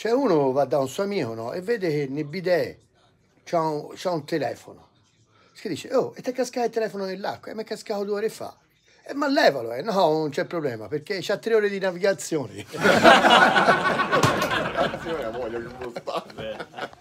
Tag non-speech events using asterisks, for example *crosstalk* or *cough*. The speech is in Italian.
Cioè uno va da un suo amico no? e vede che nel bidet c'ha un, c'ha un telefono. Si dice, oh, e ti è cascato il telefono nell'acqua? E eh, mi è cascato due ore fa. e eh, ma levalo, eh. no, non c'è problema, perché c'ha tre ore di navigazione. *laughs* *laughs*